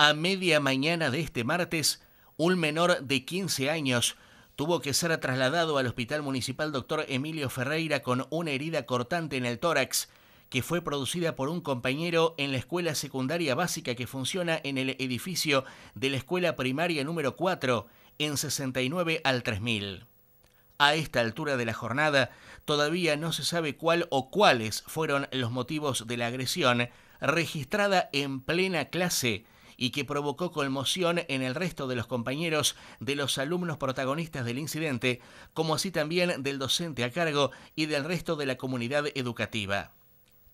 A media mañana de este martes, un menor de 15 años tuvo que ser trasladado al Hospital Municipal Dr. Emilio Ferreira con una herida cortante en el tórax que fue producida por un compañero en la escuela secundaria básica que funciona en el edificio de la escuela primaria número 4 en 69 al 3000. A esta altura de la jornada todavía no se sabe cuál o cuáles fueron los motivos de la agresión registrada en plena clase y que provocó conmoción en el resto de los compañeros de los alumnos protagonistas del incidente, como así también del docente a cargo y del resto de la comunidad educativa.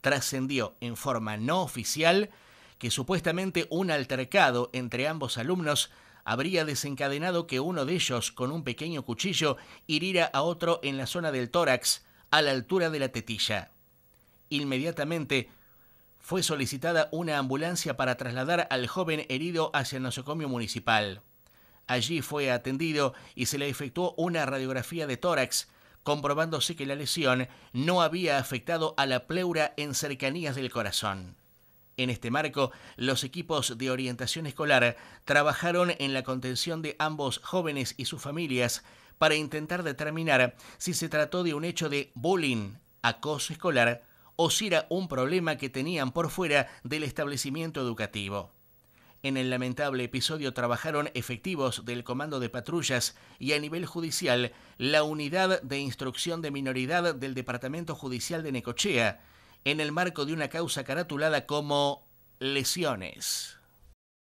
Trascendió en forma no oficial que supuestamente un altercado entre ambos alumnos habría desencadenado que uno de ellos, con un pequeño cuchillo, hiriera a otro en la zona del tórax, a la altura de la tetilla. Inmediatamente, fue solicitada una ambulancia para trasladar al joven herido hacia el nosocomio municipal. Allí fue atendido y se le efectuó una radiografía de tórax, comprobándose que la lesión no había afectado a la pleura en cercanías del corazón. En este marco, los equipos de orientación escolar trabajaron en la contención de ambos jóvenes y sus familias para intentar determinar si se trató de un hecho de bullying, acoso escolar o si era un problema que tenían por fuera del establecimiento educativo. En el lamentable episodio trabajaron efectivos del Comando de Patrullas y a nivel judicial la Unidad de Instrucción de Minoridad del Departamento Judicial de Necochea, en el marco de una causa caratulada como lesiones.